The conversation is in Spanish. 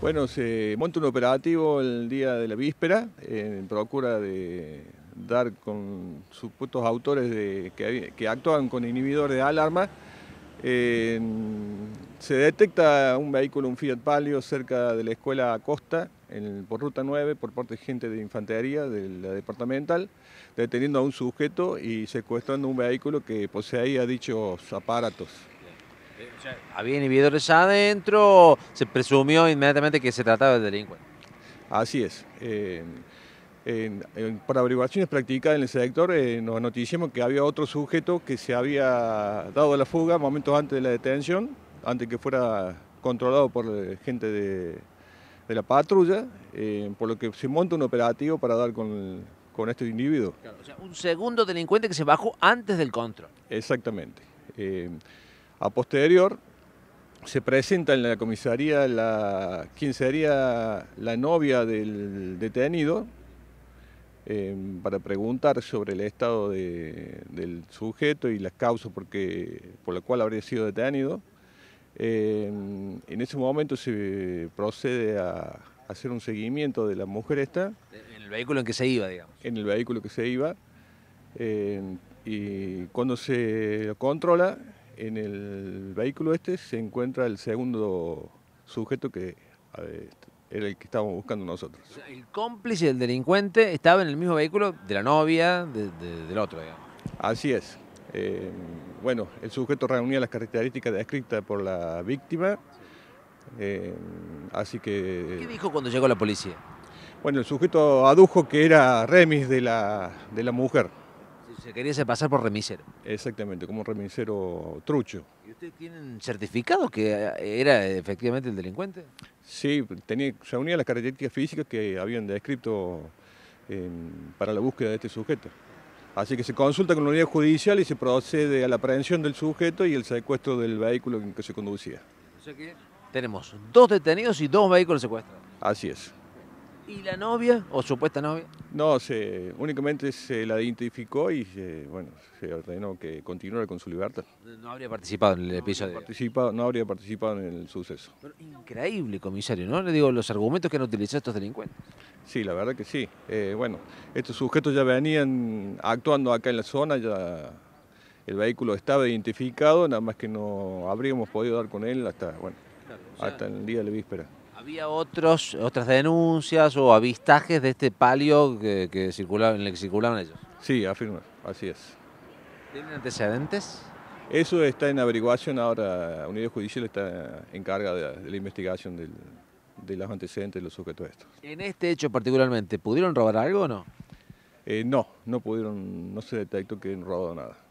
Bueno, se monta un operativo el día de la víspera eh, en procura de dar con supuestos autores de, que, que actúan con inhibidor de alarma. se detecta un vehículo, un Fiat Palio, cerca de la escuela Costa, por ruta 9, por parte de gente de infantería de la departamental, deteniendo a un sujeto y secuestrando un vehículo que poseía dichos aparatos. Eh, había inhibidores adentro, se presumió inmediatamente que se trataba del delincuente. Así es. Eh, para averiguaciones practicadas en el sector, eh, nos noticiamos que había otro sujeto que se había dado la fuga momentos antes de la detención, antes que fuera controlado por gente de, la patrulla, por lo que se monta un operativo para dar con, este individuo. o sea, un segundo delincuente que se bajó antes del control. Exactamente. A posterior, se presenta en la comisaría la, quien sería la novia del detenido eh, para preguntar sobre el estado del sujeto y las causas por, qué, por la cual habría sido detenido. Eh, en ese momento se procede a hacer un seguimiento de la mujer esta. En el vehículo en que se iba, digamos. En el vehículo que se iba. Eh, y cuando se controla, en el vehículo este se encuentra el segundo sujeto que era el que estábamos buscando nosotros. El cómplice, del delincuente, estaba en el mismo vehículo de la novia, del otro, Así es. Eh, bueno, el sujeto reunía las características descritas por la víctima, eh, así que... ¿Qué dijo cuando llegó la policía? Bueno, el sujeto adujo que era remis de la mujer. Se quería pasar por remisero. Exactamente, como remisero trucho. ¿Y ustedes tienen certificado que eh, era efectivamente el delincuente? Sí, tenía, se unía las características físicas que habían descrito em, para la búsqueda de este sujeto. Así que se consulta con la unidad judicial y se procede a la aprehensión del sujeto y el secuestro del vehículo en que se conducía. tenemos dos detenidos y dos vehículos secuestrados. Así es. ¿Y la novia o supuesta novia? No, únicamente se la identificó y bueno, se ordenó que continuara con su libertad. No habría participado en el episodio. no habría participado en el suceso. increíble, comisario, ¿no? Le digo, los argumentos que han utilizado estos delincuentes. Sí, la verdad que sí. Eh, bueno, estos sujetos ya venían actuando acá en la zona, ya el vehículo estaba identificado, nada más que no habríamos podido dar con él hasta, bueno, hasta el día de la víspera. ¿Había otros, otras denuncias o avistajes de este palio que, en el que circulaban ellos? Sí, afirmo, así es. ¿Tienen antecedentes? Eso está en averiguación ahora, Unidad Judicial está encarga de, de la investigación de los antecedentes de los sujetos estos. En este hecho particularmente, ¿pudieron robar algo o no? Eh, no, no pudieron, no se detectó que han robado nada.